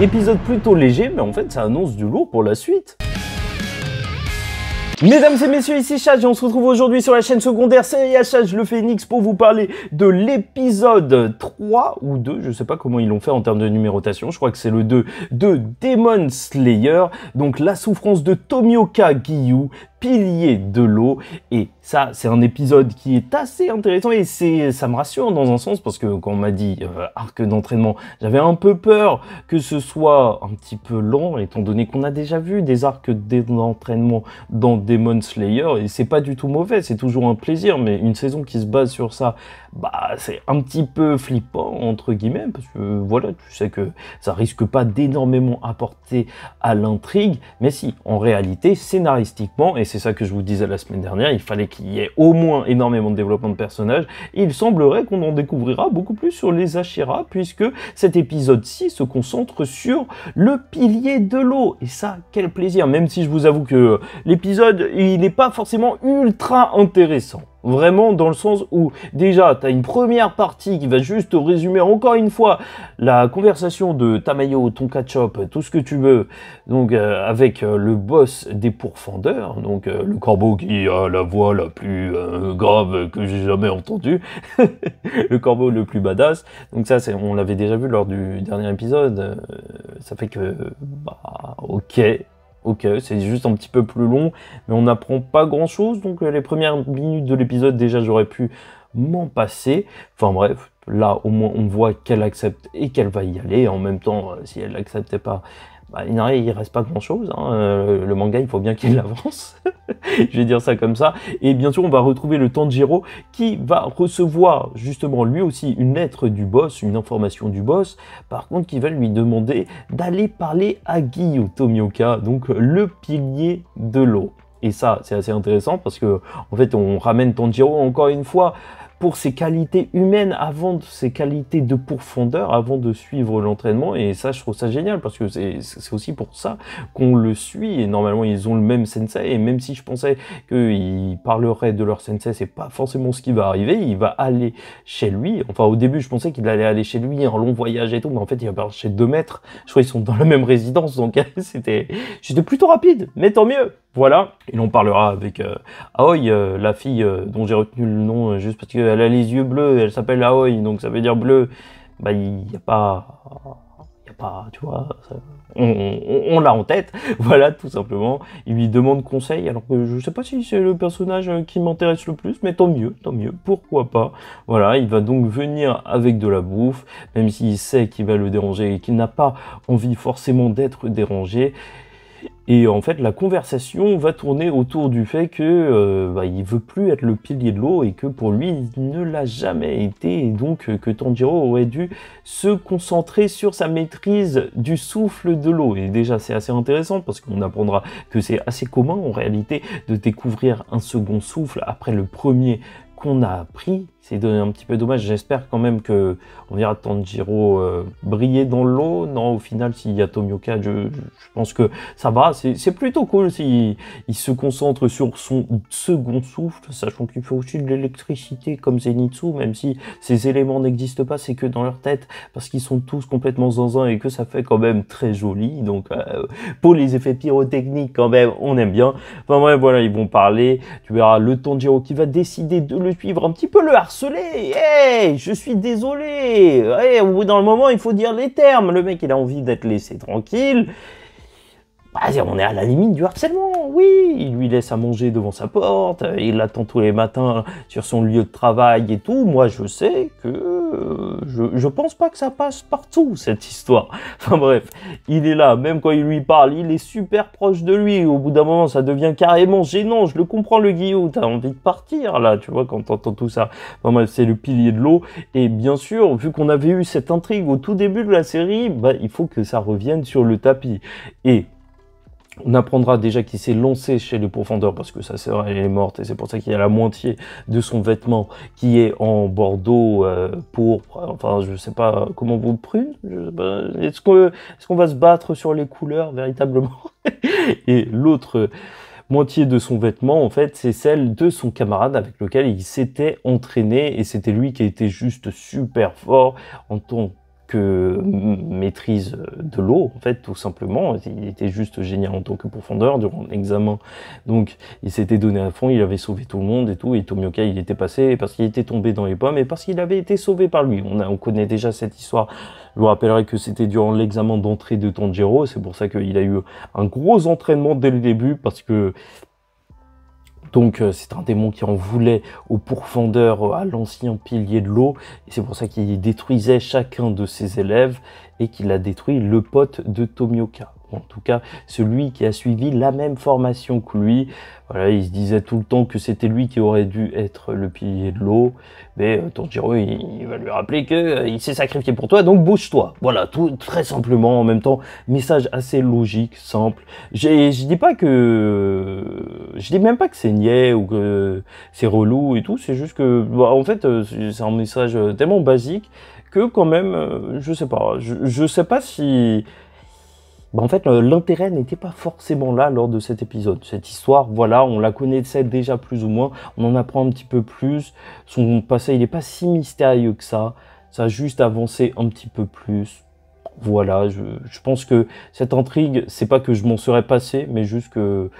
Épisode plutôt léger, mais en fait ça annonce du lourd pour la suite. Mesdames et messieurs, ici Chad et on se retrouve aujourd'hui sur la chaîne secondaire CIHH Le Phoenix pour vous parler de l'épisode 3 ou 2, je sais pas comment ils l'ont fait en termes de numérotation, je crois que c'est le 2 de Demon Slayer, donc la souffrance de Tomioka Giyu, pilier de l'eau. Et ça, c'est un épisode qui est assez intéressant et ça me rassure dans un sens parce que quand on m'a dit euh, arc d'entraînement, j'avais un peu peur que ce soit un petit peu long étant donné qu'on a déjà vu des arcs d'entraînement dans Demon Slayer et c'est pas du tout mauvais, c'est toujours un plaisir, mais une saison qui se base sur ça, bah, c'est un petit peu flippant entre guillemets parce que voilà, tu sais que ça risque pas d'énormément apporter à l'intrigue, mais si, en réalité, scénaristiquement et c'est ça que je vous disais la semaine dernière, il fallait qu'il y ait au moins énormément de développement de personnages. il semblerait qu'on en découvrira beaucoup plus sur les Ashira, puisque cet épisode-ci se concentre sur le pilier de l'eau. Et ça, quel plaisir, même si je vous avoue que l'épisode, il n'est pas forcément ultra intéressant. Vraiment dans le sens où déjà tu as une première partie qui va juste résumer encore une fois la conversation de Tamayo, ton ketchup, tout ce que tu veux, donc euh, avec euh, le boss des pourfendeurs, donc euh, le corbeau qui a la voix la plus grave que j'ai jamais entendue, le corbeau le plus badass. Donc ça c'est on l'avait déjà vu lors du dernier épisode, ça fait que bah ok Ok, c'est juste un petit peu plus long, mais on n'apprend pas grand-chose, donc euh, les premières minutes de l'épisode, déjà, j'aurais pu m'en passer. Enfin bref, là, au moins, on voit qu'elle accepte et qu'elle va y aller. En même temps, euh, si elle n'acceptait pas, bah, il reste pas grand-chose. Hein. Euh, le manga, il faut bien qu'il avance. je vais dire ça comme ça. Et bien sûr, on va retrouver le Tanjiro qui va recevoir justement lui aussi une lettre du boss, une information du boss. Par contre, qui va lui demander d'aller parler à Giyu Tomioka, donc le pilier de l'eau. Et ça, c'est assez intéressant parce que, en fait, on ramène Tanjiro encore une fois pour ses qualités humaines avant de ses qualités de profondeur, avant de suivre l'entraînement. Et ça, je trouve ça génial parce que c'est aussi pour ça qu'on le suit. Et normalement, ils ont le même sensei. Et même si je pensais qu'ils parleraient de leur sensei, c'est pas forcément ce qui va arriver. Il va aller chez lui. Enfin, au début, je pensais qu'il allait aller chez lui, en long voyage et tout. Mais en fait, il va parler chez deux maîtres. Je crois qu'ils sont dans la même résidence. Donc, c'était, j'étais plutôt rapide. Mais tant mieux. Voilà. Et on parlera avec euh, Aoi, euh, la fille euh, dont j'ai retenu le nom juste parce que elle a les yeux bleus, elle s'appelle Aoi, donc ça veut dire bleu. Bah, il n'y a pas. Y a pas, tu vois. on, l'a en tête, voilà, tout simplement. Il lui demande conseil, alors que je ne sais pas si c'est le personnage euh, qui m'intéresse le plus, mais tant mieux, tant mieux, pourquoi pas. Voilà, il va donc venir avec de la bouffe, même s'il sait qu'il va le déranger et qu'il n'a pas envie forcément d'être dérangé. Et en fait, la conversation va tourner autour du fait que euh, bah, il veut plus être le pilier de l'eau et que pour lui, il ne l'a jamais été et donc euh, que Tanjiro aurait dû se concentrer sur sa maîtrise du souffle de l'eau. Et déjà, c'est assez intéressant parce qu'on apprendra que c'est assez commun en réalité de découvrir un second souffle après le premier qu'on a appris c'est un petit peu dommage. J'espère quand même que on verra Tanjiro euh, briller dans l'eau. Non, au final, s'il y a Tomioka, je, pense que ça va. C'est plutôt cool s'il il se concentre sur son second souffle, sachant qu'il fait aussi de l'électricité comme Zenitsu, même si ces éléments n'existent pas, c'est que dans leur tête, parce qu'ils sont tous complètement zinzin et que ça fait quand même très joli. Donc, euh, pour les effets pyrotechniques, quand même, on aime bien. Enfin, ouais, voilà, ils vont parler. Tu verras le Tanjiro qui va décider de le suivre un petit peu le harcèlement, harcelé. je suis désolé. Dans au bout moment, il faut dire les termes. Le mec, il a envie d'être laissé tranquille. Bah, on est à la limite du harcèlement, oui. Il lui laisse à manger devant sa porte, il l'attend tous les matins sur son lieu de travail et tout. Moi, je sais que je, pense pas que ça passe partout, cette histoire. Enfin bref, il est là, même quand il lui parle, il est super proche de lui. Au bout d'un moment, ça devient carrément gênant. Je le comprends, le guillot, t'as envie de partir, là, tu vois, quand t'entends tout ça. Enfin c'est le pilier de l'eau. Et bien sûr, vu qu'on avait eu cette intrigue au tout début de la série, bah, il faut que ça revienne sur le tapis. Et on apprendra déjà qu'il s'est lancé chez les profondeurs parce que sa sœur elle est morte et c'est pour ça qu'il y a la moitié de son vêtement qui est en bordeaux euh, pour, Enfin, je sais pas comment vous le prune. Est-ce qu'on va se battre sur les couleurs véritablement Et l'autre moitié de son vêtement, en fait, c'est celle de son camarade avec lequel il s'était entraîné et c'était lui qui était juste super fort en ton maîtrise de l'eau, en fait, tout simplement. Il était juste génial en tant que profondeur durant l'examen. Donc, il s'était donné à fond, il avait sauvé tout le monde et tout. Et Tomioka, il était passé parce qu'il était tombé dans les pommes et parce qu'il avait été sauvé par lui. On, on connaît déjà cette histoire. Je vous rappellerai que c'était durant l'examen d'entrée de Tanjiro. C'est pour ça qu'il a eu un gros entraînement dès le début parce que donc euh, c'est un démon qui en voulait au pourfendeur, euh, à l'ancien pilier de l'eau, et c'est pour ça qu'il détruisait chacun de ses élèves et qu'il a détruit le pote de Tomioka en tout cas celui qui a suivi la même formation que lui. Voilà, il se disait tout le temps que c'était lui qui aurait dû être le pilier de l'eau, mais euh, ton il, va lui rappeler qu'il euh, il s'est sacrifié pour toi, donc bouge-toi. Voilà, tout très simplement, en même temps, message assez logique, simple. Je dis pas que... Je dis même pas que c'est niais ou que c'est relou et tout, c'est juste que, bah, en fait, euh, c'est un message tellement basique que quand même, je sais pas, je, je sais pas si bah, en fait, l'intérêt n'était pas forcément là lors de cet épisode. Cette histoire, voilà, on la connaissait déjà plus ou moins, on en apprend un petit peu plus. Son passé, il n'est pas si mystérieux que ça. Ça a juste avancé un petit peu plus. Voilà, je, je pense que cette intrigue, c'est pas que je m'en serais passé, mais juste que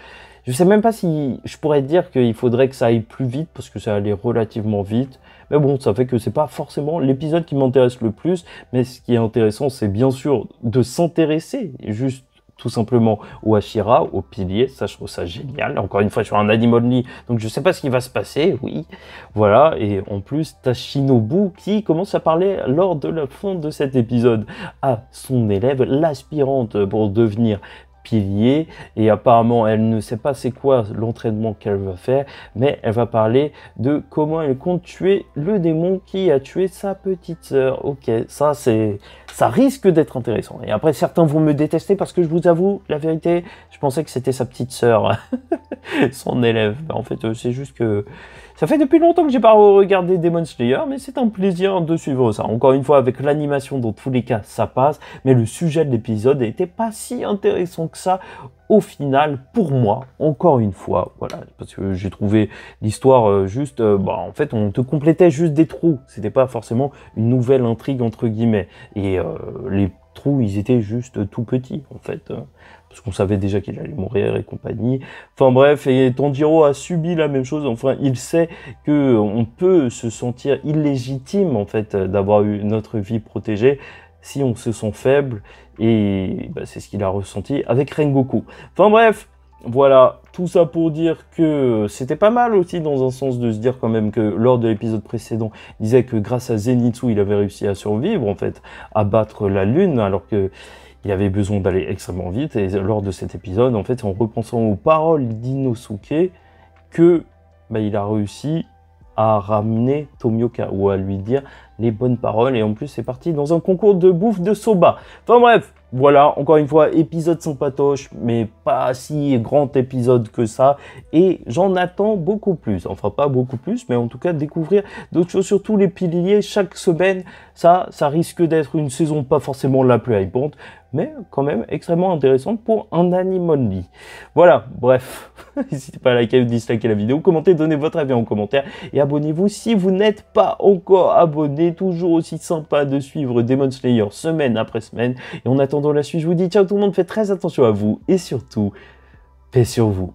je sais même pas si je pourrais dire qu'il faudrait que ça aille plus vite parce que ça allait relativement vite. Mais bon, ça fait que c'est pas forcément l'épisode qui m'intéresse le plus. Mais ce qui est intéressant, c'est bien sûr de s'intéresser juste tout simplement au Ashira, au pilier. Ça, je trouve ça génial. Encore une fois, je suis un anime only, donc je sais pas ce qui va se passer. Oui, voilà. Et en plus, Tashinobu qui commence à parler lors de la fin de cet épisode à son élève, l'aspirante pour devenir pilier et apparemment elle ne sait pas c'est quoi l'entraînement qu'elle va faire mais elle va parler de comment elle compte tuer le démon qui a tué sa petite sœur ok ça c'est ça risque d'être intéressant et après certains vont me détester parce que je vous avoue la vérité je pensais que c'était sa petite sœur son élève ben, en fait euh, c'est juste que ça fait depuis longtemps que j'ai pas regardé Demon Slayer, mais c'est un plaisir de suivre ça. Encore une fois, avec l'animation, dans tous les cas, ça passe, mais le sujet de l'épisode n'était pas si intéressant que ça au final, pour moi, encore une fois, voilà, parce que j'ai trouvé l'histoire euh, juste, euh, bah, en fait, on te complétait juste des trous. C'était pas forcément une nouvelle intrigue entre guillemets. Et euh, les Trou, ils étaient juste tout petits, en fait. Hein, parce qu'on savait déjà qu'il allait mourir et compagnie. Enfin bref, et Tanjiro a subi la même chose. Enfin, il sait que on peut se sentir illégitime, en fait, d'avoir eu notre vie protégée si on se sent faible. Et bah, c'est ce qu'il a ressenti avec Rengoku. Enfin bref, voilà, tout ça pour dire que c'était pas mal aussi dans un sens de se dire quand même que lors de l'épisode précédent, il disait que grâce à Zenitsu, il avait réussi à survivre en fait, à battre la lune alors que il avait besoin d'aller extrêmement vite et lors de cet épisode, en fait, en repensant aux paroles d'Inosuke que bah, il a réussi à ramener Tomioka ou à lui dire les bonnes paroles et en plus c'est parti dans un concours de bouffe de soba. Enfin bref, voilà, encore une fois, épisode sans patoche, mais pas si grand épisode que ça. Et j'en attends beaucoup plus. Enfin, pas beaucoup plus, mais en tout cas, découvrir d'autres choses, surtout les piliers chaque semaine. Ça, ça risque d'être une saison pas forcément la plus hypante, mais quand même extrêmement intéressante pour un animal Voilà, bref, n'hésitez pas à liker, disliker la vidéo, commentez, donnez votre avis en commentaire et abonnez-vous si vous n'êtes pas encore abonné. Toujours aussi sympa de suivre Demon Slayer semaine après semaine. Et en attendant la suite, je vous dis ciao tout le monde, faites très attention à vous et surtout, paix sur vous.